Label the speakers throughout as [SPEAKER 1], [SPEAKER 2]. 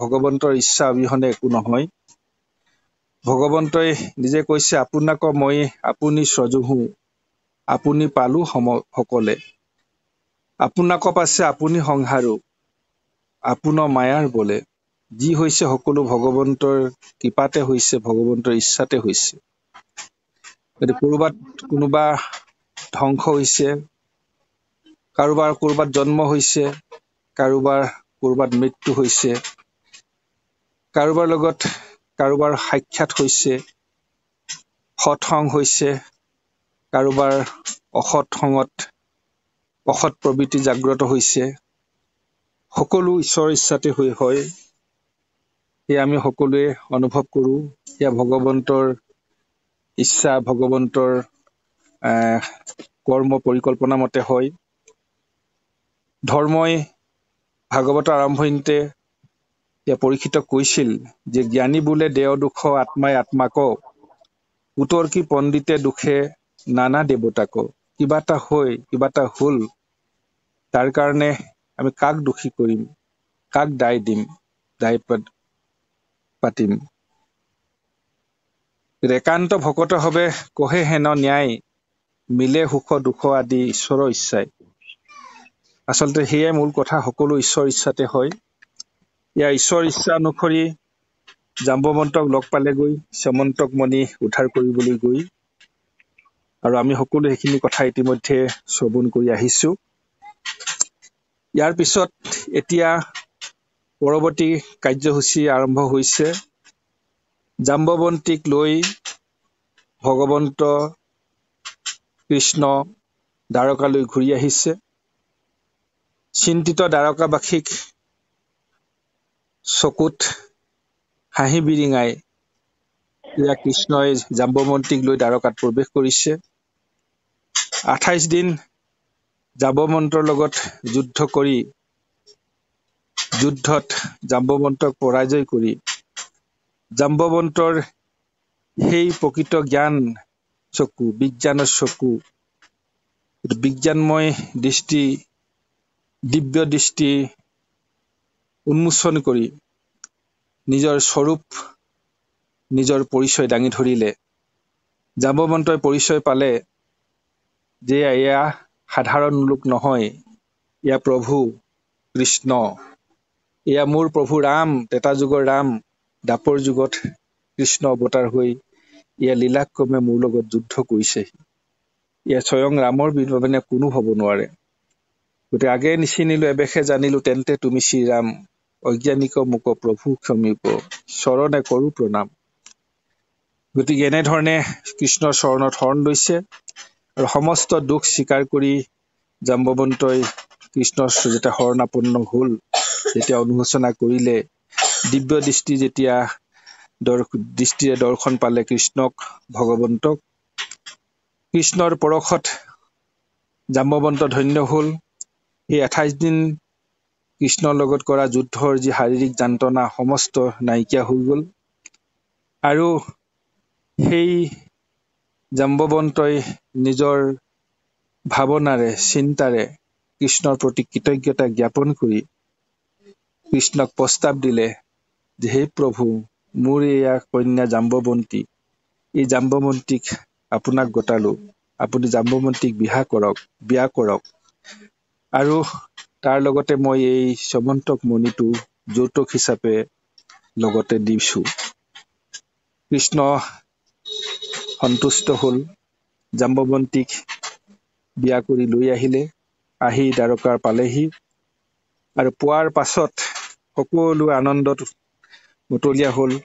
[SPEAKER 1] ভগৱন্তৰ ইচ্ছা অবিহনে একো নহয় ভগৱন্তই নিজে কৈছে আপোনাক মই আপুনি স্বজু আপুনি পালো সম সকলে আপোনাক পাছে আপুনি সংহাৰো আপোনৰ মায়াৰ বলে যি হৈছে সকলো ভগৱন্তৰ কৃপাতে হৈছে ভগৱন্তৰ ইচ্ছাতে হৈছে গতিকে ক'ৰবাত কোনোবা ধ্বংস হৈছে কাৰোবাৰ ক'ৰবাত জন্ম হৈছে কাৰোবাৰ ক'ৰবাত মৃত্যু হৈছে কাৰোবাৰ লগত কাৰোবাৰ সাক্ষাৎ হৈছে সৎ সং হৈছে কাৰোবাৰ অসৎ অসৎসঙত অসৎ প্ৰবৃত্তি জাগ্ৰত হৈছে সকলো ঈশ্বৰ ইচ্ছাতে হৈ হয় সেয়া আমি সকলোৱে অনুভৱ কৰোঁ সেয়া ভগৱন্তৰ ইচ্ছা ভগৱন্তৰ কৰ্ম পৰিকল্পনা মতে হয় ধৰ্মই ভাগৱতৰ আৰম্ভণিতে তেওঁ পৰীক্ষিত কৈছিল যে জ্ঞানী বোলে দেও দুখ আত্মাই আত্মাক উতৰ্কী পণ্ডিতে দুখে নানা দেৱতাক কিবা এটা হৈ কিবা এটা হ'ল তাৰ কাৰণে আমি কাক দোষী কৰিম কাক দায় দিম দায় পাতিম ৰেকান্ত ভকতভাৱে কহে হেন ন্যায় মিলে সুখ দুখ আদি ঈশ্বৰৰ ইচ্ছাই আচলতে সেয়াই মূল কথা সকলো ঈশ্বৰ ইচ্ছাতে হয় ইয়াৰ ঈশ্বৰ ইচ্ছা অনুসৰি জাম্বৱন্তক লগ পালেগৈ শ্যামন্তক মণি উদ্ধাৰ কৰিবলৈ গৈ আৰু আমি সকলো সেইখিনি কথা ইতিমধ্যে শ্ৰৱণ কৰি আহিছোঁ ইয়াৰ পিছত এতিয়া পৰৱৰ্তী কাৰ্যসূচী আৰম্ভ হৈছে জাম্বৱন্তীক লৈ ভগৱন্ত কৃষ্ণ দ্বাৰকালৈ ঘূৰি আহিছে চিন্তিত দ্বাৰকাবাসীক চকুত হাঁহি বিৰিঙাই এয়া কৃষ্ণই জাম্বমন্তীক লৈ দ্বাৰকাত প্ৰৱেশ কৰিছে আঠাইছ দিন মন্ত্ৰৰ লগত যুদ্ধ কৰি যুদ্ধত জাম্বমন্ত্ৰক পৰাজয় কৰি জাম্বমন্ত্ৰৰ সেই প্ৰকৃত জ্ঞান চকু বিজ্ঞানৰ চকু বিজ্ঞানময় দৃষ্টি দিব্য দৃষ্টি উন্মোচন কৰি নিজৰ স্বৰূপ নিজৰ পৰিচয় দাঙি ধৰিলে যাৱবন্তই পৰিচয় পালে যে এয়া সাধাৰণ লোক নহয় এয়া প্ৰভু কৃষ্ণ এয়া মোৰ প্ৰভু ৰাম তেতা যুগৰ ৰাম দাপৰ যুগত কৃষ্ণ অৱতাৰ হৈ এয়া লীলাক্ৰমে মোৰ লগত যুদ্ধ কৰিছেহি এয়া স্বয়ং ৰামৰ বিধ মানে কোনো হ'ব নোৱাৰে গতিকে আগেয়ে নিচিনিলো এবেশে জানিলো তেন্তে তুমি শ্ৰীৰাম অজ্ঞানিক মোক প্ৰভু সমীপ চৰণে কৰো প্ৰণাম গতিকে এনেধৰণে কৃষ্ণৰ চৰণত শৰণ লৈছে আৰু সমস্ত দুখ স্বীকাৰ কৰি জাম্বৱন্তই কৃষ্ণৰ যেতিয়া শৰণাপন্ন হ'ল যেতিয়া অনুশোচনা কৰিলে দিব্য দৃষ্টি যেতিয়া দৰ্শ দৃষ্টিৰে দৰ্শন পালে কৃষ্ণক ভগৱন্তক কৃষ্ণৰ পৰশত জাম্বৱন্ত ধন্য হ'ল সেই আঠাইছ দিন কৃষ্ণৰ লগত কৰা যুদ্ধৰ যি শাৰীৰিক যান্ত্ৰনা সমস্ত নাইকিয়া হৈ গ'ল আৰু সেই জাম্বৱন্তই নিজৰ ভাৱনাৰে চিন্তাৰে কৃষ্ণৰ প্ৰতি কৃতজ্ঞতা জ্ঞাপন কৰি কৃষ্ণক প্ৰস্তাৱ দিলে যে হে প্ৰভু মোৰ এয়া কন্যা জাম্বৱন্তী এই জাম্বৱন্তীক আপোনাক গতালোঁ আপুনি জাম্বৱন্তীক বিয়া কৰক বিয়া কৰক আৰু তাৰ লগতে মই এই সমন্তক মণিটো যৌতুক হিচাপে লগতে দিছোঁ কৃষ্ণ সন্তুষ্ট হ'ল জাম্বৱন্তীক বিয়া কৰি লৈ আহিলে আহি দ্বাৰকাৰ পালেহি আৰু পোৱাৰ পাছত সকলো আনন্দত মতলীয়া হ'ল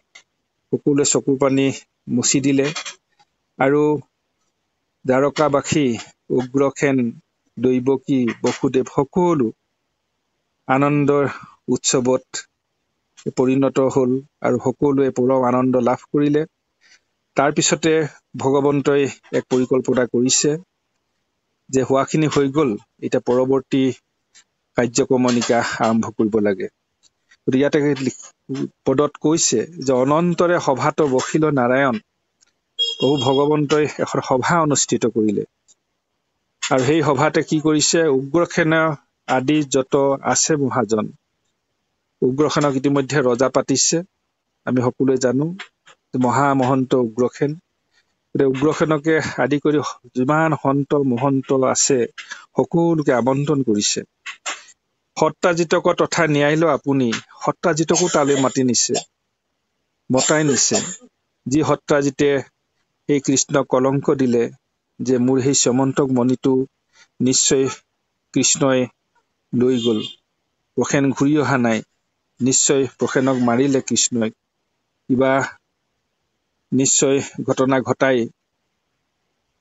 [SPEAKER 1] সকলোৱে চকু পানী মুচি দিলে আৰু দ্বাৰকাবাসী উগ্ৰসেন দৈৱকী বসুদেৱ সকলো আনন্দৰ উৎসৱত পৰিণত হ'ল আৰু সকলোৱে পৰম আনন্দ লাভ কৰিলে তাৰপিছতে ভগৱন্তই এক পৰিকল্পনা কৰিছে যে হোৱাখিনি হৈ গ'ল এতিয়া পৰৱৰ্তী কাৰ্যক্ৰমণিকা আৰম্ভ কৰিব লাগে গতিকে ইয়াতে পদত কৈছে যে অনন্তৰে সভাত বসিল নাৰায়ণ প্ৰভু ভগৱন্তই এখন সভা অনুষ্ঠিত কৰিলে আৰু সেই সভাতে কি কৰিছে উগ্ৰসেনা আদি যত আছে মহাজন উগ্ৰসেনক ইতিমধ্যে ৰজা পাতিছে আমি সকলোৱে জানো মহা মহন্ত উগ্ৰসেন গতিকে উগ্ৰসেনকে আদি কৰি যিমান সন্ত মহন্ত আছে সকলোকে আমন্ত্ৰণ কৰিছে সত্ৰাজিতক তথা ন্যায় লৈ আপুনি সত্ৰাজিতকো তালৈ মাতি নিছে মতাই নিছে যি সত্ৰাজিতে সেই কৃষ্ণক কলংক দিলে যে মোৰ সেই চমন্তক মণিটো নিশ্চয় কৃষ্ণই লৈ গ'ল প্ৰসেন ঘূৰি অহা নাই নিশ্চয় প্ৰসেনক মাৰিলে কৃষ্ণই কিবা নিশ্চয় ঘটনা ঘটাই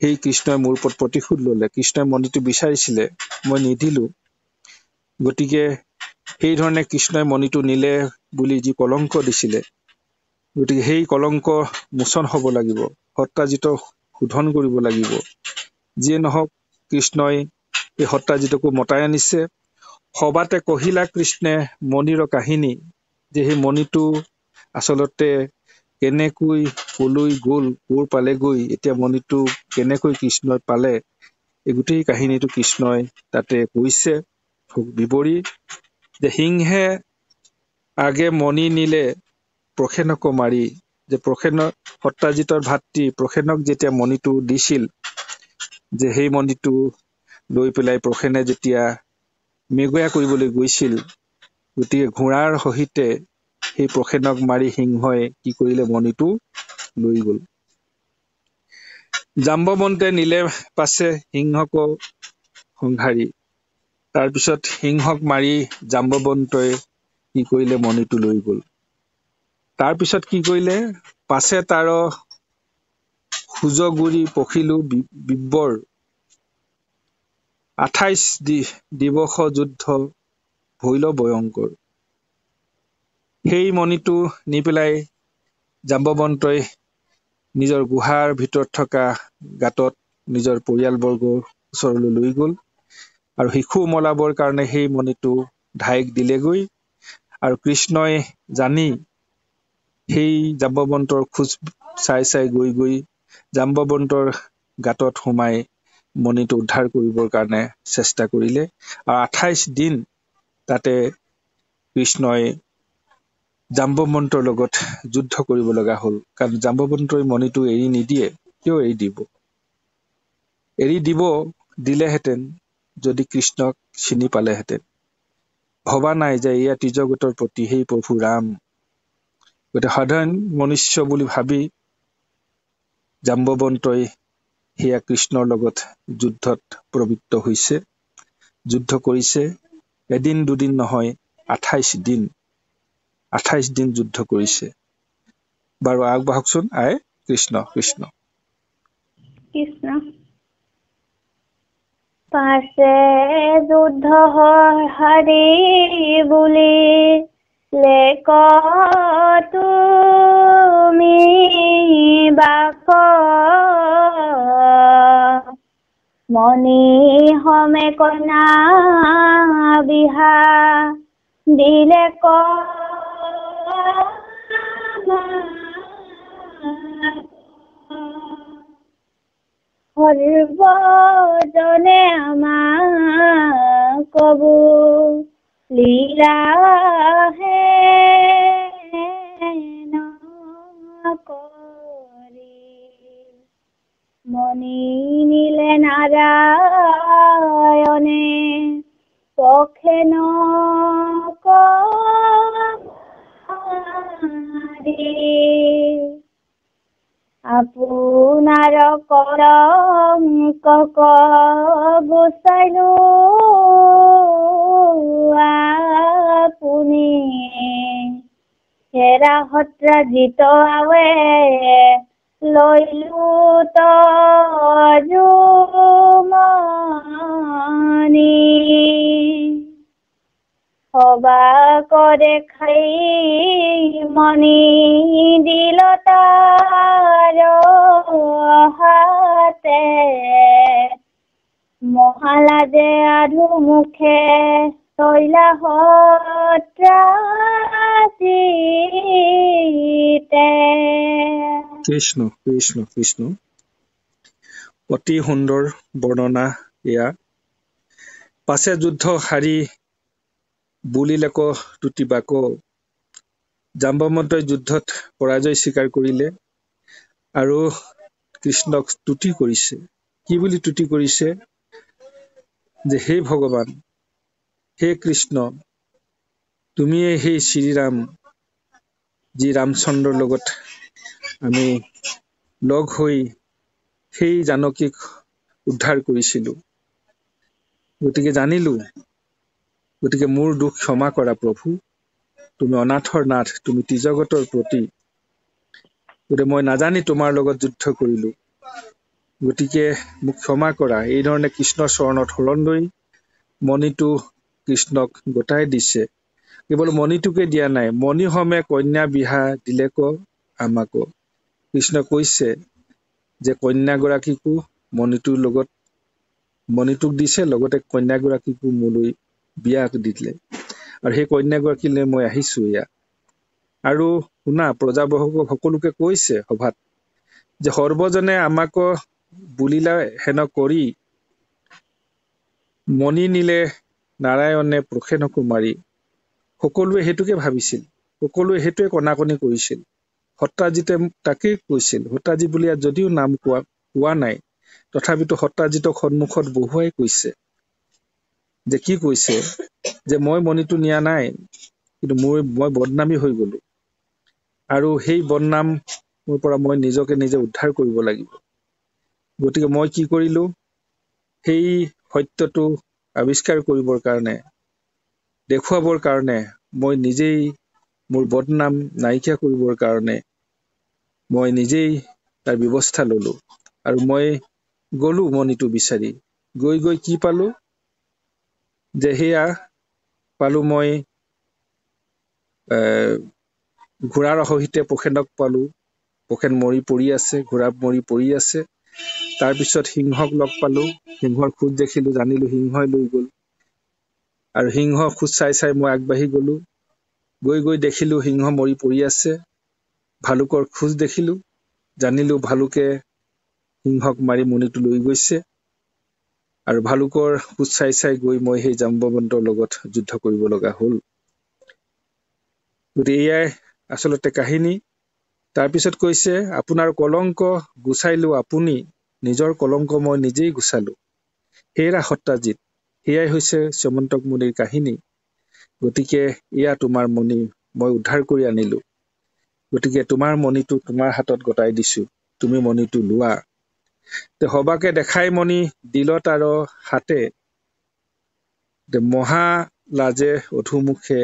[SPEAKER 1] সেই কৃষ্ণই মোৰ ওপৰত প্ৰতিশোধ ল'লে কৃষ্ণই মণিটো বিচাৰিছিলে মই নিদিলো গতিকে সেইধৰণে কৃষ্ণই মণিটো নিলে বুলি যি কলংক দিছিলে গতিকে সেই কলংক মোচন হ'ব লাগিব সত্ৰাজিত শোধন কৰিব লাগিব যিয়ে নহওক কৃষ্ণই এই সত্ৰাজিতকো মতাই আনিছে সবাতে কহিলা কৃষ্ণে মণিৰ কাহিনী যে সেই মণিটো আচলতে কেনেকৈ কলৈ গ'ল ক'ৰ পালেগৈ এতিয়া মণিটো কেনেকৈ কৃষ্ণই পালে এই গোটেই কাহিনীটো কৃষ্ণই তাতে কৈছে বিৱৰী যে সিংহে আগে মণি নিলে প্ৰসেনক মাৰি যে প্ৰসেন সত্ৰাজিতৰ ভাতৃ প্ৰসেনক যেতিয়া মণিটো দিছিল যে সেই মণিটো লৈ পেলাই প্ৰসেনে যেতিয়া মেগুয়া কৰিবলৈ গৈছিল গতিকে ঘোঁৰাৰ সহিতে সেই প্ৰসেনক মাৰি সিংহই কি কৰিলে মণিটো লৈ গ'ল জাম্বমন্তে নিলে পাছে সিংহকো সংহাৰি তাৰপিছত সিংহক মাৰি জাম্বমন্তই কি কৰিলে মণিটো লৈ গ'ল তাৰ পিছত কি কৰিলে পাছে তাৰ সুজ গুৰি পখিলো বিব্বৰ আঠাইশ দিৱস যুদ্ধ ভৈল ভয়ংকৰ সেই মণিটো নি পেলাই জাম্বৱন্তই নিজৰ গুহাৰ ভিতৰত থকা গাঁতত নিজৰ পৰিয়ালবৰ্গৰ ওচৰলৈ লৈ গ'ল আৰু শিশু মলাবৰ কাৰণে সেই মণিটো ধাইক দিলেগৈ আৰু কৃষ্ণই জানি সেই জাম্বৱন্তৰ খোজ চাই চাই গৈ গৈ জাম্বৱন্তৰ গাঁতত সোমাই মণিটো উদ্ধাৰ কৰিবৰ কাৰণে চেষ্টা কৰিলে আৰু আঠাইছ দিন তাতে কৃষ্ণই জাম্বৱন্তৰ লগত যুদ্ধ কৰিব লগা হ'ল কাৰণ জাম্বৱন্তই মণিটো এৰি নিদিয়ে কিয় এৰি দিব এৰি দিব দিলেহেঁতেন যদি কৃষ্ণক চিনি পালেহেঁতেন ভবা নাই যে এয়া তীজগতৰ প্ৰতি সেই প্ৰভু ৰাম গতিকে সাধাৰণ মনুষ্য বুলি ভাবি জাম্বৱন্তই সেয়া কৃষ্ণৰ লগত যুদ্ধত প্ৰবৃত্ত হৈছে যুদ্ধ কৰিছে এদিন দুদিন নহয় আঠাইছ দিন আঠাইছ দিন যুদ্ধ কৰিছে বাৰু আগবাঢ়কচোন আই কৃষ্ণ কৃষ্ণ
[SPEAKER 2] পাছে যুদ্ধ হৰি বুলি লেক তুমি বাক মণি হমে কনা বিহা দিলে ক সৰ্বজনে আমাৰ কবু লীলাহে মনি নীলে নারায়ণে পক্ষে আপোনাৰ কৰংক গুচাইলো আপুনি হেৰা জিত আৱে লৈলো তুমি সবা করে খাই মনি দিল মহালাজে হাতে আধু মুখে তৈলা হত্রাসিতে
[SPEAKER 1] কৃষ্ণ কৃষ্ণ কৃষ্ণ অতি সুন্দৰ বৰ্ণনা এয়া পাছে যুদ্ধ সাৰি বুলিলে ক টুটিবা ক জাম্বমন্তই যুদ্ধত পৰাজয় স্বীকাৰ কৰিলে আৰু কৃষ্ণক তুটি কৰিছে কি বুলি তুটি কৰিছে যে হে ভগৱান হে কৃষ্ণ তুমিয়ে সেই শ্ৰীৰাম যি ৰামচন্দ্ৰৰ লগত আমি লগ হৈ সেই জানকীক উদ্ধাৰ কৰিছিলো গতিকে জানিলো গতিকে মোৰ দুখ ক্ষমা কৰা প্ৰভু তুমি অনাথৰ নাথ তুমি তিজগতৰ প্ৰতি গতিকে মই নাজানি তোমাৰ লগত যুদ্ধ কৰিলো গতিকে মোক ক্ষমা কৰা এইধৰণে কৃষ্ণৰ চৰণত হৰণ লৈ মণিটো কৃষ্ণক গোটাই দিছে কেৱল মণিটোকে দিয়া নাই মণিহমে কন্যা বিহা দিলে ক আমাক কৃষ্ণ কৈছে যে কন্যাগৰাকীকো মণিটোৰ লগত মণিটোক দিছে লগতে কন্যাগৰাকীকো মোলৈ বিয়া দি দিলে আৰু সেই কন্যাগৰাকীলৈ মই আহিছো এয়া আৰু শুনা প্ৰজাবহক সকলোকে কৈছে সভাত যে সৰ্বজনে আমাক বুলিলা হেন কৰি মণি নিলে নাৰায়ণে প্ৰসেনকো মাৰি সকলোৱে সেইটোকে ভাবিছিল সকলোৱে সেইটোৱে কণাকণি কৰিছিল সত্ৰাজিতে তাকেই কৈছিল সত্ৰাজি ইয়াত যদিও নাম কোৱা কোৱা নাই তথাপিতো সত্ৰাজিতক সন্মুখত বহুৱাই কৈছে যে কি কৈছে যে মই মণিটো নিয়া নাই কিন্তু মই মই বদনামী হৈ গলো আৰু সেই বদনামৰ পৰা মই নিজকে নিজে উদ্ধাৰ কৰিব লাগিব গতিকে মই কি কৰিলো সেই সত্যটো আৱিষ্কাৰ কৰিবৰ কাৰণে দেখুৱাবৰ কাৰণে মই নিজেই মোৰ বদনাম নাইকিয়া কৰিবৰ কাৰণে মই নিজেই তাৰ ব্যৱস্থা ললোঁ আৰু মই গ'লো উমনিটো বিচাৰি গৈ গৈ কি পালোঁ যে সেয়া পালোঁ মই ঘোঁৰাৰ সহিতে পখেনক পালোঁ পখেন মৰি পৰি আছে ঘোঁৰা মৰি পৰি আছে তাৰপিছত সিংহক লগ পালোঁ সিংহৰ খোজ দেখিলোঁ জানিলোঁ সিংহই লৈ গ'ল আৰু সিংহ খোজ চাই চাই মই আগবাঢ়ি গ'লোঁ গৈ গৈ দেখিলো সিংহ মৰি পৰি আছে ভালুকৰ খোজ দেখিলো জানিলো ভালুকে সিংহক মাৰি মুনিটো লৈ গৈছে আৰু ভালুকৰ খোজ চাই চাই গৈ মই সেই জাম্বন্তৰ লগত যুদ্ধ কৰিব লগা হ'ল গতিকে এয়াই আচলতে কাহিনী তাৰপিছত কৈছে আপোনাৰ কলংক গুচাই গুচাইলোঁ আপুনি নিজৰ কলংক মই নিজেই গুচালোঁ হেৰা সত্তাজিত সেয়াই হৈছে শ্ৰীমন্তক মুনিৰ কাহিনী গতিকে এয়া তোমাৰ মণি মই উদ্ধাৰ কৰি আনিলো গতিকে তোমাৰ মণিটো তোমাৰ হাতত গতাই দিছো তুমি মণিটো লোৱা সবাকে দেখাই মণি দিলত আৰু হাতে মহা লাজে অধুমুখে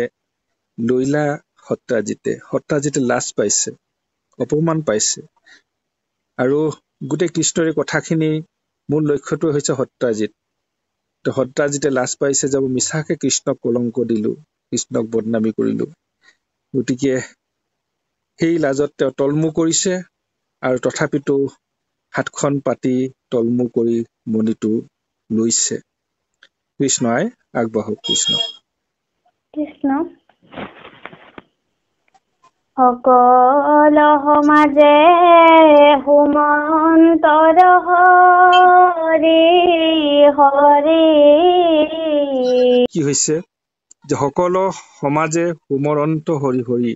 [SPEAKER 1] লৈলা সত্ৰাজিতে সত্ৰাজিতে লাজ পাইছে অপমান পাইছে আৰু গোটেই কৃষ্ণৰ কথাখিনি মোৰ লক্ষ্যটোৱে হৈছে সত্ৰাজিত সত্ৰা যেতিয়া লাজ পাইছে যে মই মিছাকে কৃষ্ণক কলংক দিলো কৃষ্ণক বদনামী কৰিলো গতিকে সেই লাজত তেওঁ তলমু কৰিছে আৰু তথাপিতো হাতখন পাতি তলমু কৰি মণিটো লৈছে কৃষ্ণই আগবাঢ়ক কৃষ্ণ
[SPEAKER 2] কৃষ্ণ সকল সমাজে সুমন্তৰ হৰি হৰি
[SPEAKER 1] কি হৈছে যে সকল সমাজে সুমৰন্ত হৰি হৰি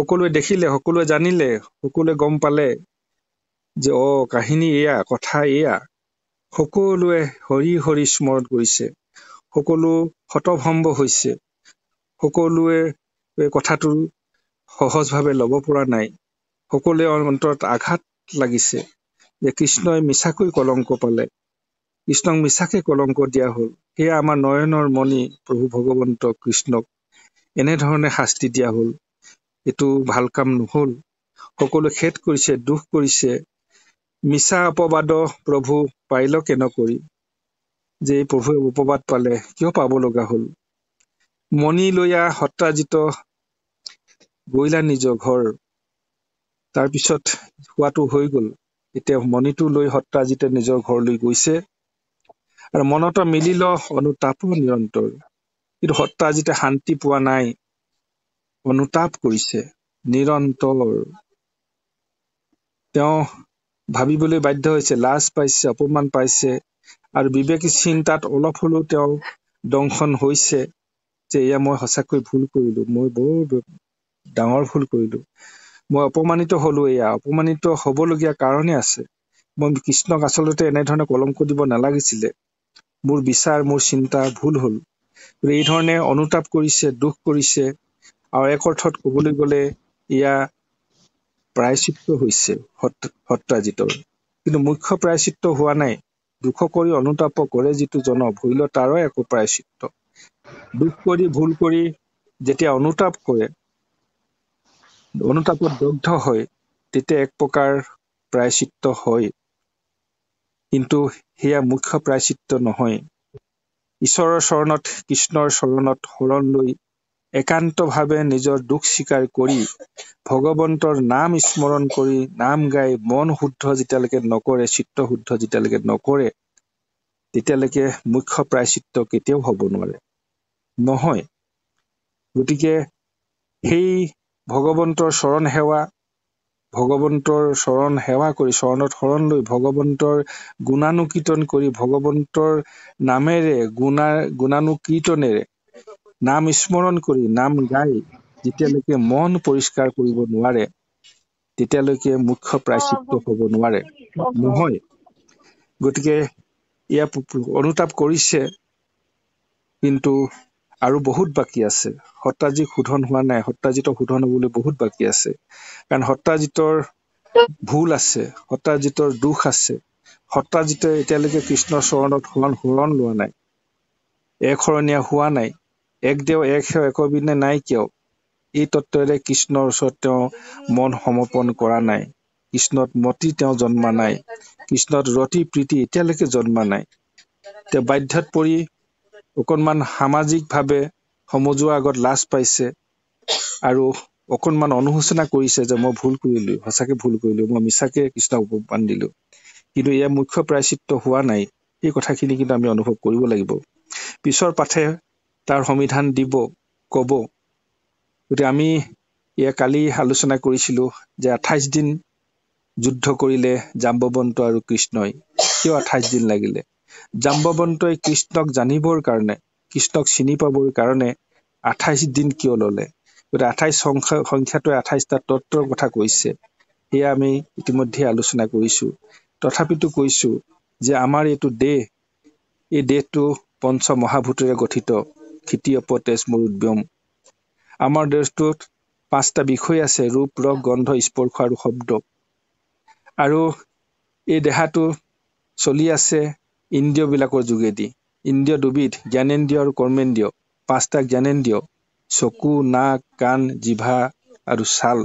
[SPEAKER 1] সকলোৱে দেখিলে সকলোৱে জানিলে সকলোৱে গম পালে যে অ কাহিনী এয়া কথা এয়া সকলোৱে হৰি হৰি স্মৰণ কৰিছে সকলো হতভম্ব হৈছে সকলোৱে কথাটো সহজভাৱে ল'ব পৰা নাই সকলোৱে অন্তৰত আঘাত লাগিছে যে কৃষ্ণই মিছাকৈ কলংক পালে কৃষ্ণক মিছাকে কলংক দিয়া হ'ল সেয়া আমাৰ নয়নৰ মণি প্ৰভু ভগৱন্ত কৃষ্ণক এনেধৰণে শাস্তি দিয়া হ'ল এইটো ভাল কাম নহ'ল সকলোৱে খেদ কৰিছে দুখ কৰিছে মিছা অপবাদ প্ৰভু পাৰিল কেনেকৈ যে প্ৰভুৱে অপবাদ পালে কিয় পাব লগা হ'ল মণি লৈয়া সত্ৰাজিত গৈলা নিজৰ ঘৰ তাৰপিছত হোৱাটো হৈ গ'ল এতিয়া মণিটো লৈ সত্ৰাজিতে নিজৰ ঘৰলৈ গৈছে আৰু মনত মিলি ল অনুতাপ নিৰন্তৰ কিন্তু সত্ৰাজিতে শান্তি পোৱা নাই অনুতাপ কৰিছে নিৰন্তৰ তেওঁ ভাবিবলৈ বাধ্য হৈছে লাজ পাইছে অপমান পাইছে আৰু বিবেক চিন্তাত অলপ হ'লেও তেওঁ দংশন হৈছে যে এয়া মই সঁচাকৈ ভুল কৰিলো মই বৰ ডাঙৰ ভুল কৰিলো মই অপমানিত হলো এয়া অপমানিত হ'বলগীয়া কাৰণে আছে মই কৃষ্ণক আচলতে এনেধৰণে কলংক দিব নালাগিছিলে মোৰ বিচাৰ মোৰ চিন্তা ভুল হ'ল এই ধৰণে অনুতাপ কৰিছে দুখ কৰিছে আৰু এক অৰ্থত ক'বলৈ গ'লে এয়া প্ৰায়চিত্ৰ হৈছে সত্ৰাজিতৰ কিন্তু মুখ্য প্ৰায়চিত্ৰ হোৱা নাই দুখ কৰি অনুতাপ কৰে যিটো জন ভৈল তাৰ একো প্ৰায়চিত্ৰ দুখ কৰি ভুল কৰি যেতিয়া অনুতাপ কৰে অনুতাপত দগ্ধ হয় তেতিয়া এক প্ৰকাৰ প্ৰায়চিত্ত হয় কিন্তু সেয়া মুখ্য প্ৰায়চিত্ত নহয় ঈশ্বৰৰ চৰণত কৃষ্ণৰ চৰণত শৰণ লৈ একান্তভাৱে নিজৰ দুখ স্বীকাৰ কৰি ভগৱন্তৰ নাম স্মৰণ কৰি নাম গাই মন শুদ্ধ যেতিয়ালৈকে নকৰে চিত্ৰ শুদ্ধ যেতিয়ালৈকে নকৰে তেতিয়ালৈকে মুখ্য প্ৰায়চিত্ৰ কেতিয়াও হ'ব নোৱাৰে নহয় গতিকে সেই ভগৱন্তৰ চৰণ সেৱা ভগৱন্তৰ চৰণ সেৱা কৰি চৰণত শৰণ লৈ ভগৱন্তৰ গুণানুকীৰ্তন কৰি ভগৱন্তৰ নামেৰে গুণা গুণানুকীৰ্তনেৰে নাম স্মৰণ কৰি নাম গাই যেতিয়ালৈকে মন পৰিষ্কাৰ কৰিব নোৱাৰে তেতিয়ালৈকে মুখ্য প্ৰায়চিত্ব হব নোৱাৰে নহয় গতিকে ইয়াক অনুতাপ কৰিছে কিন্তু আৰু বহুত বাকী আছে সত্ৰাজিক শোধন হোৱা নাই সত্ৰাজিত শোধন হ'বলৈ বহুত বাকী আছে কাৰণ সত্ৰাজিতৰ ভুল আছে সত্ৰাজিতৰ দোষ আছে সত্ৰাজিতে এতিয়ালৈকে কৃষ্ণৰ চৰণত শৰণ শৰণ লোৱা নাই এক শৰণীয়া হোৱা নাই এক দেও এক সেও একবিনে নাই কিয় এই তত্বৰে কৃষ্ণৰ ওচৰত তেওঁ মন সমৰ্পণ কৰা নাই কৃষ্ণত মতি তেওঁ জন্মা নাই কৃষ্ণত ৰতি প্ৰীতি এতিয়ালৈকে জন্মা নাই তেওঁ বাধ্যত পৰি অকণমান সামাজিকভাৱে সমজুৱাৰ আগত লাজ পাইছে আৰু অকণমান অনুশোচনা কৰিছে যে মই ভুল কৰিলো সঁচাকে ভুল কৰিলো মই মিছাকে কৃষ্ণক উপমান দিলো কিন্তু এয়া মুখ্য প্ৰায়চিত্ৰ হোৱা নাই সেই কথাখিনি কিন্তু আমি অনুভৱ কৰিব লাগিব পিছৰ পাঠে তাৰ সমিধান দিব কব গতিকে আমি এয়া কালি আলোচনা কৰিছিলো যে আঠাইছ দিন যুদ্ধ কৰিলে জাম্বৱন্ত আৰু কৃষ্ণই কিয় আঠাইছ দিন লাগিলে জাম্বৱন্তই কৃষ্ণক জানিবৰ কাৰণে কৃষ্ণক চিনি পাবৰ কাৰণে আঠাইশ দিন কিয় ললে গতিকে আঠাইশ সংখ্যা সংখ্যাটোৱে আঠাইশটা তত্বৰ কথা কৈছে সেয়া আমি ইতিমধ্যে আলোচনা কৰিছো তথাপিতো কৈছো যে আমাৰ এইটো দেহ এই দেহটো পঞ্চ মহাভূতেৰে গঠিত খেতি অপতেজ উদ্যম আমাৰ দেহটোত পাঁচটা বিষয় আছে ৰূপ ৰস গন্ধ স্পৰ্শ আৰু শব্দ আৰু এই দেহাটো চলি আছে ইন্দ্ৰিয়বিলাকৰ যোগেদি ইন্দ্ৰিয় দুবিধ জ্ঞানেন্দ্ৰিয় আৰু কৰ্মেন্দ্ৰিয় পাঁচটা জ্ঞানেন্দ্ৰিয় চকু নাক কাণ জিভা আৰু ছাল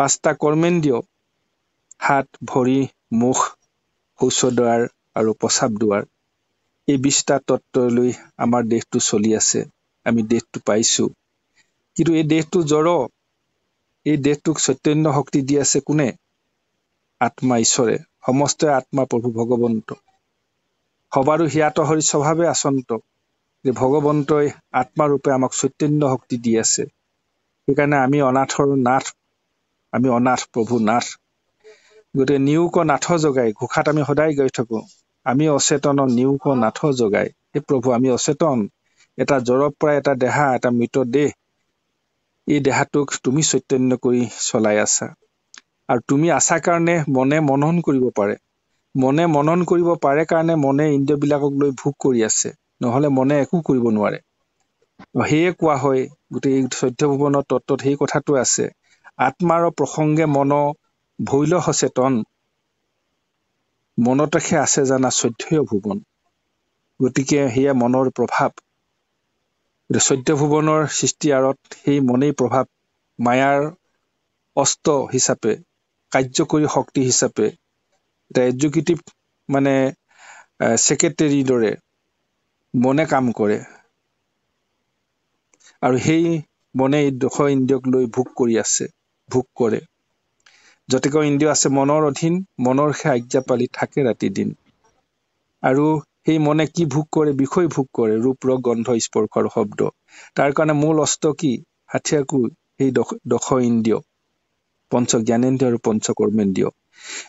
[SPEAKER 1] পাঁচটা কৰ্মেন্দ্ৰিয় হাত ভৰি মুখ শৌচদ্বাৰ আৰু প্ৰস্ৰাৱ দুৱাৰ এই বিশটা লৈ আমাৰ দেহটো চলি আছে আমি দেহটো পাইছো কিন্তু এই দেহটো জ্বৰ এই দেহটোক চৈতন্য শক্তি দি আছে কোনে আত্মা ঈশ্বৰে সমস্ত আত্মা প্ৰভু ভগৱন্ত সবাৰো হিয়াত হৰি স্বভাৱে আচন্ত যে ভগৱন্তই আত্মাৰূপে আমাক চৈতন্য শক্তি দি আছে সেইকাৰণে আমি অনাথৰ নাথ আমি অনাথ প্ৰভু নাথ গতিকে নিয়োগ নাথ জগাই ঘোষাত আমি সদায় গৈ থাকোঁ আমি অচেতন নিয়োগ নাথ জগাই হে প্ৰভু আমি অচেতন এটা জ্বৰৰ পৰা এটা দেহা এটা মৃতদেহ এই দেহাটোক তুমি চৈতন্য কৰি চলাই আছা আৰু তুমি আছা কাৰণে মনে মনন কৰিব পাৰে মনে মনন কৰিব পাৰে কাৰণে মনে ইন্দ্ৰিয়বিলাকক লৈ ভোগ কৰি আছে নহলে মনে একো কৰিব নোৱাৰে সেয়ে কোৱা হয় গোটেই চৈধ্য ভুৱনৰ তত্বত সেই কথাটো আছে আত্মাৰ প্ৰসংগে মন ভৈল সচেতন মনত ৰাখে আছে জানা চৈধ্য ভুৱন গতিকে সেয়া মনৰ প্ৰভাৱ চৈধ্য ভুৱনৰ সৃষ্টি আঁৰত সেই মনেই প্ৰভাৱ মায়াৰ অস্ত হিচাপে কাৰ্যকৰী শক্তি হিচাপে এটা এডুকেটিভ মানে ছেক্ৰেটেৰীৰ দৰে মনে কাম কৰে আৰু সেই মনে এই দশ ইন্দ্ৰিয়ক লৈ ভোগ কৰি আছে ভোগ কৰে যতে যতিক ইন্দ্ৰিয় আছে মনৰ অধীন মনৰ সেই আজ্ঞা পালি থাকে ৰাতি দিন আৰু সেই মনে কি ভোগ কৰে বিষয় ভোগ কৰে ৰূপ ৰ গন্ধ স্পৰ্শৰ শব্দ তাৰ কাৰণে মূল অস্ত্ৰ কি হাঠিয়াকো সেই দশ দশ ইন্দ্ৰিয় পঞ্চ জ্ঞানেন্দ্ৰিয় আৰু পঞ্চকৰ্মেন্দ্ৰিয়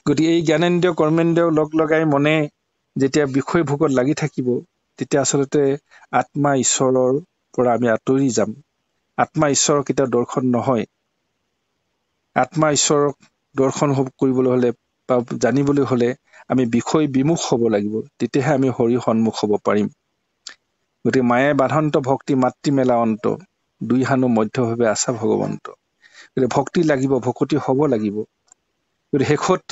[SPEAKER 1] গতিকে এই জ্ঞানেন্দ্ৰীয় কৰ্মেন্দ্ৰীয় লগ লগাই মনে যেতিয়া বিষয় ভোগত লাগি থাকিব তেতিয়া আচলতে আত্মা ঈশ্বৰৰ পৰা আমি আঁতৰি যাম আত্মা ঈশ্বৰক এতিয়া দৰ্শন নহয় আত্মা ঈশ্বৰক দৰ্শন কৰিবলৈ হ'লে বা জানিবলৈ হ'লে আমি বিষয় বিমুখ হ'ব লাগিব তেতিয়াহে আমি হৰি সন্মুখ হ'ব পাৰিম গতিকে মায়ে বাধন্ত ভক্তি মাতৃ মেলা অন্ত দুই হানো মধ্যভাৱে আছা ভগৱন্ত গতিকে ভক্তি লাগিব ভকতি হ'ব লাগিব গতিকে শেষত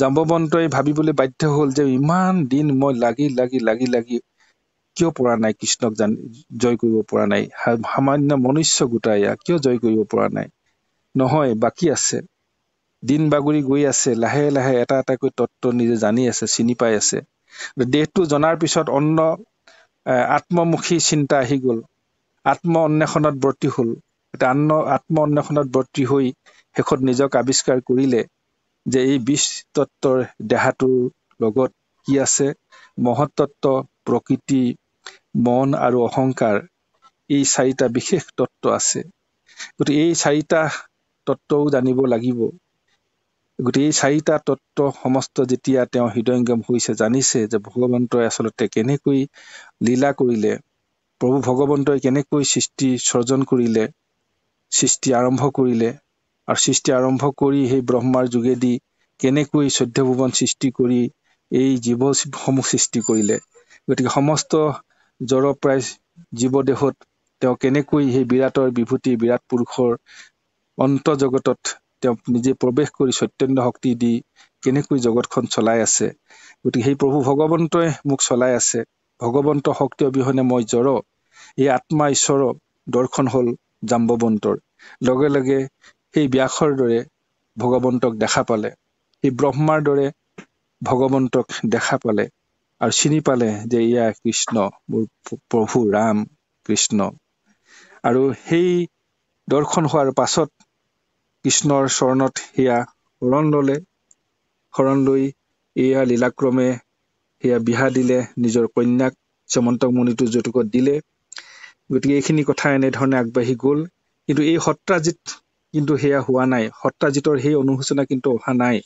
[SPEAKER 1] জাম্বৱন্তই ভাবিবলৈ বাধ্য হ'ল যে ইমান দিন মই লাগি লাগি লাগি লাগি কিয় পৰা নাই কৃষ্ণক জানি জয় কৰিব পৰা নাই সামান্য মনুষ্য গোটাই এয়া কিয় জয় কৰিব পৰা নাই নহয় বাকী আছে দিন বাগৰি গৈ আছে লাহে লাহে এটা এটাকৈ তত্ত্ব নিজে জানি আছে চিনি পাই আছে দেহটো জনাৰ পিছত অন্য আত্মমুখী চিন্তা আহি গ'ল আত্ম অন্বেষণত ব্ৰতী হ'ল এতিয়া আন্ন আত্ম অন্বেষণত ব্ৰতী হৈ শেষত নিজক আৱিষ্কাৰ কৰিলে যে এই বিশ তত্বৰ দেহাটোৰ লগত কি আছে মহৎ প্ৰকৃতি মন আৰু অহংকাৰ এই চাৰিটা বিশেষ তত্ব আছে গতিকে এই চাৰিটা তত্বও জানিব লাগিব গতিকে এই চাৰিটা তত্ব সমস্ত যেতিয়া তেওঁ হৃদয়ংগম হৈছে জানিছে যে ভগৱন্তই আচলতে কেনেকৈ লীলা কৰিলে প্ৰভু ভগৱন্তই কেনেকৈ সৃষ্টি স্বৰ্জন কৰিলে সৃষ্টি আৰম্ভ কৰিলে আৰু সৃষ্টি আৰম্ভ কৰি সেই ব্ৰহ্মাৰ যোগেদি কেনেকৈ চৈধ্য ভুৱন সৃষ্টি কৰি এই জীৱসমূহ সৃষ্টি কৰিলে গতিকে সমস্ত জড় প্ৰায় জীৱদেহত তেওঁ কেনেকৈ সেই বিৰাটৰ বিভূতি বিৰাট পুৰুষৰ অন্তজগতত তেওঁ নিজে প্ৰৱেশ কৰি চৈতন্য শক্তি দি কেনেকৈ জগতখন চলাই আছে গতিকে সেই প্ৰভু ভগৱন্তই মোক চলাই আছে ভগৱন্ত শক্তি অবিহনে মই জড় এই আত্মা ঈশ্বৰৰ দৰ্শন হ'ল জাম্বৱন্তৰ লগে লগে সেই ব্যাসৰ দৰে ভগৱন্তক দেখা পালে সেই ব্ৰহ্মাৰ দৰে ভগৱন্তক দেখা পালে আৰু চিনি পালে যে এয়া কৃষ্ণ মোৰ প্ৰভু ৰাম কৃষ্ণ আৰু সেই দৰ্শন হোৱাৰ পাছত কৃষ্ণৰ চৰণত সেয়া শৰণ ল'লে শৰণ লৈ এয়া লীলাক্ৰমে সেয়া বিহা দিলে নিজৰ কন্যাক চমন্তক মণিটো যৌতুকত দিলে গতিকে এইখিনি কথা এনেধৰণে আগবাঢ়ি গ'ল কিন্তু এই সত্ৰাজিত কিন্তু সেয়া হোৱা নাই সত্যাজিতৰ সেই অনুশোচনা কিন্তু অহা নাই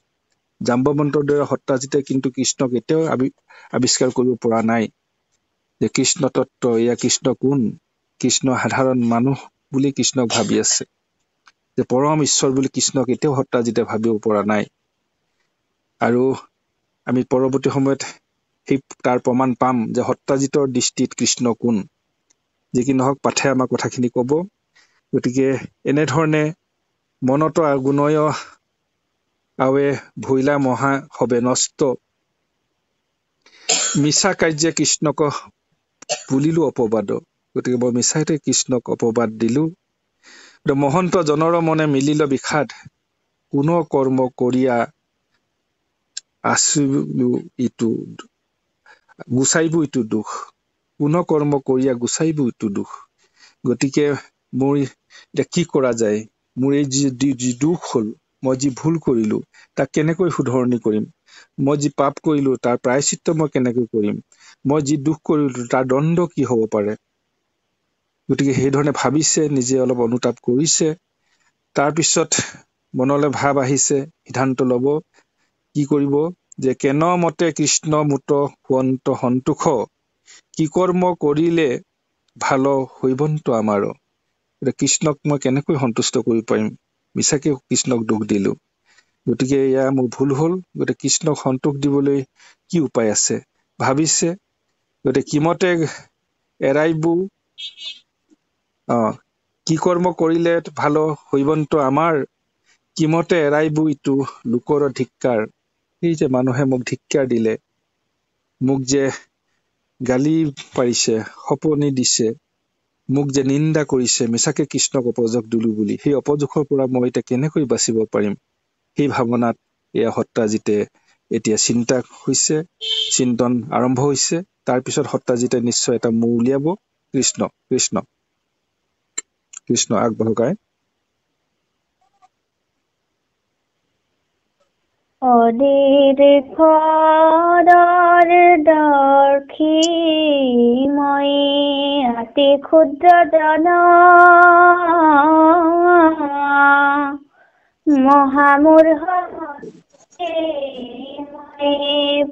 [SPEAKER 1] জাম্বমন্ত্ৰৰ দৰে সত্ৰাজিতে কিন্তু কৃষ্ণক এতিয়াও আবি আৱিষ্কাৰ কৰিব পৰা নাই যে কৃষ্ণ তত্ব এয়া কৃষ্ণ কোন কৃষ্ণ সাধাৰণ মানুহ বুলি কৃষ্ণক ভাবি আছে যে পৰম ঈশ্বৰ বুলি কৃষ্ণক এতিয়াও সত্যাজিতে ভাবিব পৰা নাই আৰু আমি পৰৱৰ্তী সময়ত সেই তাৰ প্ৰমাণ পাম যে সত্যাজিতৰ দৃষ্টিত কৃষ্ণ কোন যি কি নহওক পাঠে আমাক কথাখিনি ক'ব গতিকে এনেধৰণে মনত আগুনয় আৱে ভৈলা মহা হবে নষ্ট মিছা কাৰ্যে কৃষ্ণক বুলিলো অপবাদ গতিকে বৰ মিছাতে কৃষ্ণক অপবাদ দিলো মহন্ত জনৰ মনে মিলিল বিষাদ কোনো কৰ্ম কৰিয়া আচিলো ইটো গুচাইব ইটো দুখ কোনো কৰ্ম কৰিয়া গুচাইব ইটো দুখ গতিকে মোৰ এতিয়া কি কৰা যায় মোৰ এই যি যি দুখ হ'ল মই যি ভুল কৰিলোঁ তাক কেনেকৈ শুধৰণি কৰিম মই যি পাপ কৰিলো তাৰ প্ৰায়চিত্ৰ মই কেনেকৈ কৰিম মই যি দুখ কৰিলো তাৰ দণ্ড কি হ'ব পাৰে গতিকে সেইধৰণে ভাবিছে নিজে অলপ অনুতাপ কৰিছে তাৰপিছত মনলৈ ভাৱ আহিছে সিদ্ধান্ত ল'ব কি কৰিব যে কেন মতে কৃষ্ণ মূত সুৱন্ত সন্তোষ কি কৰ্ম কৰিলে ভাল হৈবন্ত আমাৰ যে কৃষ্ণক মই কেনেকৈ সন্তুষ্ট কৰিব পাৰিম মিছাকে কৃষ্ণক দুখ দিলোঁ গতিকে এয়া মোৰ ভুল হ'ল গতিকে কৃষ্ণক সন্তোষ দিবলৈ কি উপায় আছে ভাবিছে গতিকে কিমতে এৰাইবো অ কি কৰ্ম কৰিলে ভাল হৈবন্ত আমাৰ কিমতে এৰাইবো ইটো লোকৰ ধিক্ষাৰ সেই যে মানুহে মোক ধিক্ষাৰ দিলে মোক যে গালি পাৰিছে সপনি দিছে মোক যে নিন্দা কৰিছে মিছাকে কৃষ্ণক অপযোগ দিলো বুলি সেই অপযোগৰ পৰা মই এতিয়া কেনেকৈ বাচিব পাৰিম সেই ভাৱনাত এয়া সত্ৰাজিতে এতিয়া চিন্তা হৈছে চিন্তন আৰম্ভ হৈছে তাৰপিছত সত্ৰাজিতে নিশ্চয় এটা মূৰ উলিয়াব কৃষ্ণ কৃষ্ণ কৃষ্ণ আগবঢ়াই
[SPEAKER 2] অদীৰ্ঘৰ দৰ্শী মই অতি ক্ষুদ্র জন মহামূর্হ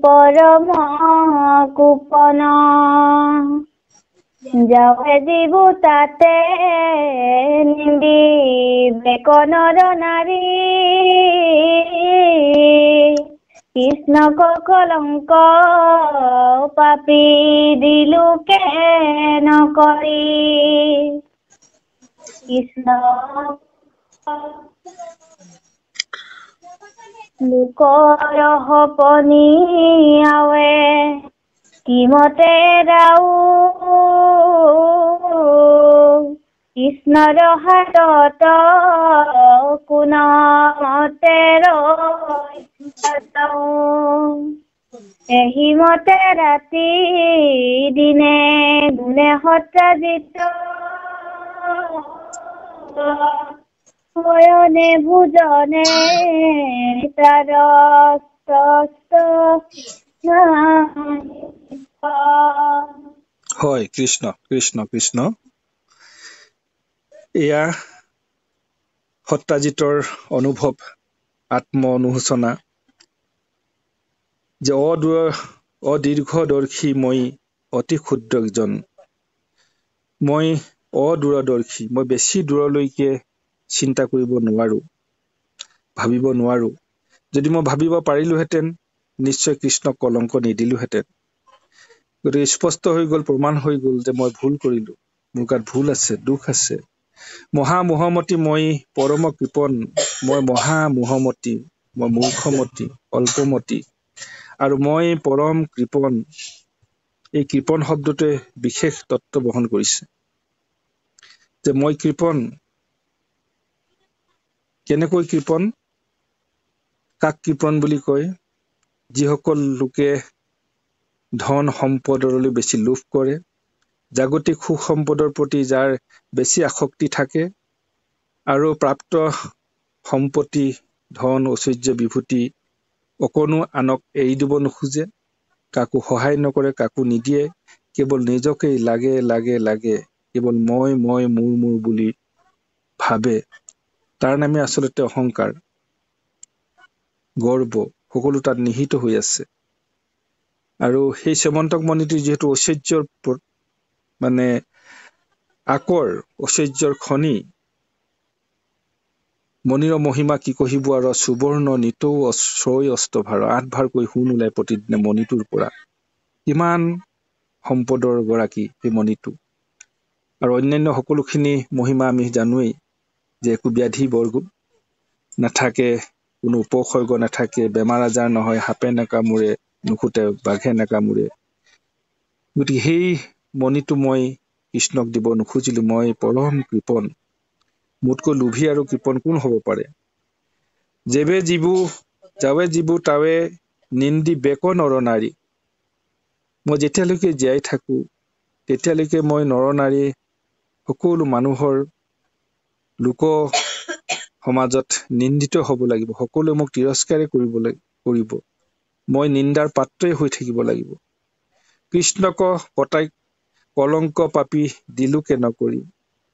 [SPEAKER 2] পরম কুপন যাওয়ে দিব তাতে নিবি বেকনৰ নাৰী কৃষ্ণ কলঙ্ক পাপি দিলু কেন করি কৃষ্ণ লোকৰ সপনি আৱে কিমতে রাউ কৃষ্ণ রহত কোন মতের এহি মতে ৰাতি দিনে গুণে সত্ৰাজিত হয়নে ভোজনে তাৰ
[SPEAKER 1] হয় কৃষ্ণ কৃষ্ণ কৃষ্ণ এয়া সত্যাজিতৰ অনুভৱ আত্ম অনুশোচনা যে অদীৰ্ঘদৰ্শী মই অতি ক্ষুদ্ৰজন মই অদূৰদৰ্শী মই বেছি দূৰলৈকে চিন্তা কৰিব নোৱাৰো ভাবিব নোৱাৰো যদি মই ভাবিব পাৰিলোহেঁতেন নিশ্চয় কৃষ্ণক কলংক নিদিলোহেঁতেন গতিকে স্পষ্ট হৈ গল প্ৰমাণ হৈ গল যে মই ভুল কৰিলো মোৰ গাত ভুল আছে দুখ আছে মহা মহামতী মই পৰম কৃপন মই মহা মহামতী মই মূৰ্খমতী অল্পমতী আৰু মই পৰম কৃপন এই কৃপন শব্দটোৱে বিশেষ তত্ব বহন কৰিছে যে মই কৃপন কেনেকৈ কৃপন কাক কৃপন বুলি কয় যিসকল লোকে ধন সম্পদলৈ বেছি লোভ কৰে জাগতিক সুখ সম্পদৰ প্ৰতি যাৰ বেছি আসক্তি থাকে আৰু প্ৰাপ্ত সম্পত্তি ধন ঐশ্বৰ্য বিভূতি অকণো আনক এৰি দিব নোখোজে কাকো সহায় নকৰে কাকো নিদিয়ে কেৱল নিজকেই লাগে লাগে লাগে কেৱল মই মই মোৰ মোৰ বুলি ভাবে তাৰ নামে আচলতে অহংকাৰ গৰ্ব সকলো তাত নিহিত হৈ আছে আৰু সেই শ্ৰীমন্ত মন্দিৰটো যিহেতু ঐশ্বৰ্যৰ মানে আকৰ ঐশ্বৰ্যৰ খনি মণিৰ মহিমা কি কহিব আৰু সুবৰ্ণ নিতৌ অশ্ৰয় অস্তভাৰ আঠভাৰকৈ সোণ ওলাই প্ৰতিদিনে মণিটোৰ পৰা ইমান সম্পদৰ গৰাকী সেই মণিটো আৰু অন্যান্য সকলোখিনি মহিমা আমি জানোৱেই যে একো ব্যাধি বৰ্গ নাথাকে কোনো উপসৰ্গ নাথাকে বেমাৰ আজাৰ নহয় সাপে নাকামোৰে নুখুটে বাঘে নাকামোৰে গতিকে সেই মণিটো মই কৃষ্ণক দিব নোখুজিলো মই পৰম কৃপন মোতকৈ লোভী আৰু কৃপন কোন হব পাৰে যেবে যিবো যাৱে জীৱ তাৱে নিন্দি বেক নৰ নাৰী মই যেতিয়ালৈকে জীয়াই থাকোঁ তেতিয়ালৈকে মই নৰ নাৰী সকলো মানুহৰ লোক সমাজত নিন্দিত হ'ব লাগিব সকলোৱে মোক তিৰস্কাৰে কৰিবলৈ কৰিব মই নিন্দাৰ পাত্ৰই হৈ থাকিব লাগিব কৃষ্ণক প্ৰত্যেক কলংক পাপি দিলো কেন কৰি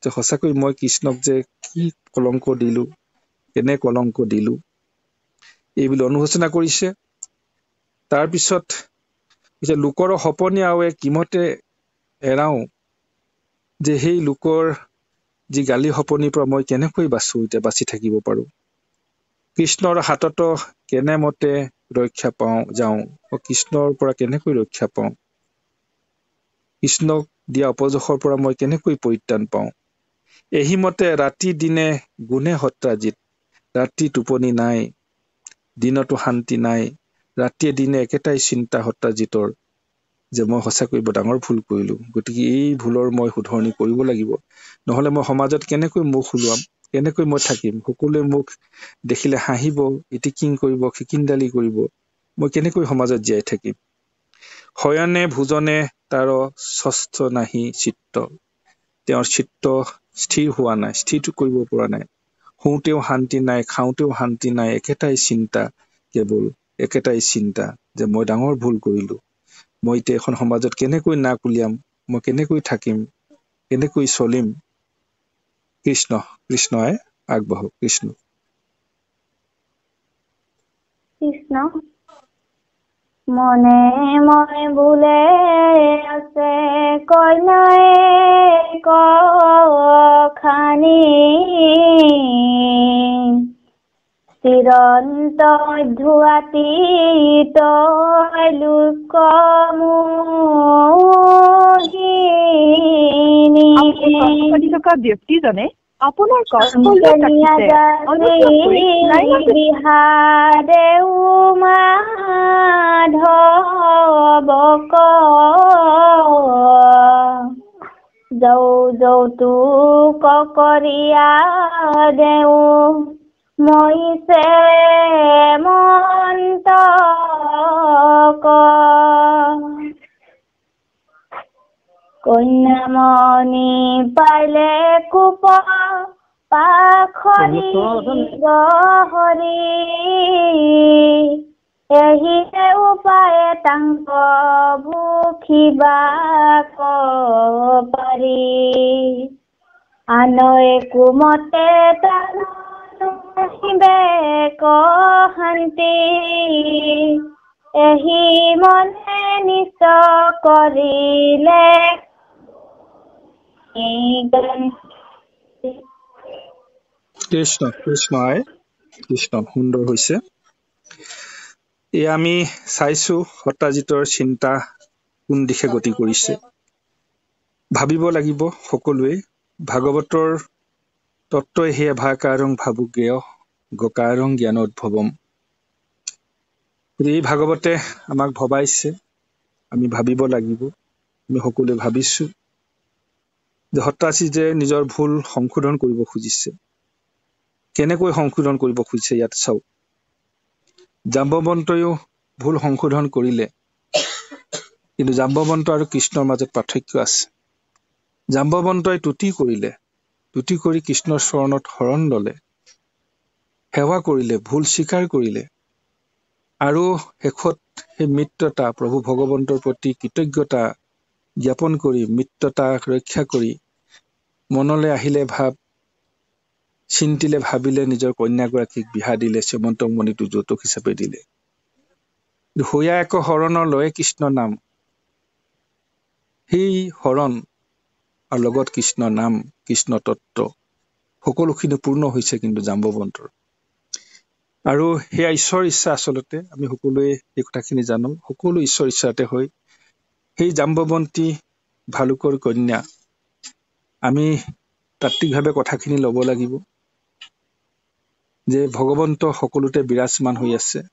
[SPEAKER 1] যে সঁচাকৈ মই কৃষ্ণক যে কি কলংক দিলো কেনে কলংক দিলো এইবুলি অনুশোচনা কৰিছে তাৰপিছত যে লোকৰ সপনী আৱে কিমতে এৰাও যে সেই লোকৰ যি গালি সপনীৰ পৰা মই কেনেকৈ বাচোঁ এতিয়া বাচি থাকিব পাৰোঁ কৃষ্ণৰ হাততো কেনেমতে ৰক্ষা পাওঁ যাওঁ কৃষ্ণৰ পৰা কেনেকৈ ৰক্ষা পাওঁ কৃষ্ণক দিয়া অপযশৰ পৰা মই কেনেকৈ পৰিত্ৰাণ পাওঁ এহিমতে ৰাতি দিনে গুণে সত্ৰাজিত ৰাতি টোপনি নাই দিনতো শান্তি নাই ৰাতিয়ে দিনে একেটাই চিন্তা সত্ৰাজিতৰ যে মই সঁচাকৈ বৰ ডাঙৰ ভুল কৰিলো গতিকে এই ভুলৰ মই শুধৰণি কৰিব লাগিব নহ'লে মই সমাজত কেনেকৈ মুখ ওলোৱাম কেনেকৈ মই থাকিম সকলোৱে মোক দেখিলে হাঁহিব ইটিকিং কৰিব খিকিন কৰিব মই কেনেকৈ সমাজত জীয়াই থাকিম শয়নে ভোজনে তাৰ স্বস্থ নাহি চিত্ত তেওঁৰ চিত্ত স্থিৰ হোৱা নাই স্থিৰ কৰিব পৰা নাই শুওঁতেও শান্তি নাই খাওঁতেও শান্তি নাই একেটাই চিন্তা কেৱল একেটাই চিন্তা যে মই ডাঙৰ ভুল কৰিলো মই এতিয়া এখন সমাজত কেনেকৈ নাক উলিয়াম মই কেনেকৈ থাকিম কেনেকৈ চলিম কৃষ্ণ কৃষ্ণই আগবাঢ়ো কৃষ্ণ
[SPEAKER 2] কৃষ্ণ মনে মনে ভুলে আছে কইনাই কখানি চিরন্ত ধুয়াতি তলুক কি ব্যক্তিজনে আপনার কর্মনিয়া বিহারে উমাধবক যৌ যৌ তু ককরিয়া দেউ মইছে মন্তক কন্যামণি পালে কুপ পাখরি গহরি ଏହି ଉପାୟ ତାଙ୍କ ଭୁଖିବା କରି ଆନଏକୁ ମତେ ତାହିବେ କହନ୍ତି ଏହି ମନେ ନିଶ କରିଲେ
[SPEAKER 1] কৃষ্ণ কৃষ্ণ আই কৃষ্ণ সুন্দৰ হৈছে এয়া আমি চাইছো সত্ৰাজিতৰ চিন্তা কোন দিশে গতি কৰিছে ভাবিব লাগিব সকলোৱে ভাগৱতৰ তত্বই সেয়া ভাকাৰং ভাবুকেয় গকাৰং জ্ঞান উদ্ভৱম গতিকে এই ভাগৱতে আমাক ভবাইছে আমি ভাবিব লাগিব আমি সকলোৱে ভাবিছো যে হত্ৰাচিজে নিজৰ ভুল সংশোধন কৰিব খুজিছে কেনেকৈ সংশোধন কৰিব খুজিছে ইয়াত চাওক জাম্বৱন্তইও ভুল সংশোধন কৰিলে কিন্তু জাম্বৱন্ত আৰু কৃষ্ণৰ মাজত পাৰ্থক্য আছে জাম্বৱন্তই তুতি কৰিলে তুতি কৰি কৃষ্ণৰ চৰণত শৰণ ল'লে সেৱা কৰিলে ভুল স্বীকাৰ কৰিলে আৰু শেষত সেই মিত্ৰতা প্ৰভু ভগৱন্তৰ প্ৰতি কৃতজ্ঞতা জ্ঞাপন কৰি মিত্ৰতা ৰক্ষা কৰি মনলৈ আহিলে ভাব চিন্তিলে ভাবিলে নিজৰ কন্যাগৰাকীক বিহা দিলে শ্ৰীমন্ত মণিটো যৌতুক হিচাপে দিলে সৈয়া এক শৰণ লয়ে কৃষ্ণ নাম সেই শৰণ আৰু লগত কৃষ্ণ নাম কৃষ্ণ তত্ব সকলোখিনি পূৰ্ণ হৈছে কিন্তু জাম্বৱন্তৰ আৰু সেয়া ঈশ্বৰ ইচ্ছা আচলতে আমি সকলোৱে এই কথাখিনি জানো সকলো ঈশ্বৰ ইচ্ছাতে হয় সেই জাম্বৱন্তী ভালুকৰ কন্যা আমি তাত্বিকভাৱে কথাখিনি ল'ব লাগিব যে ভগৱন্ত সকলোতে বিৰাজমান হৈ আছে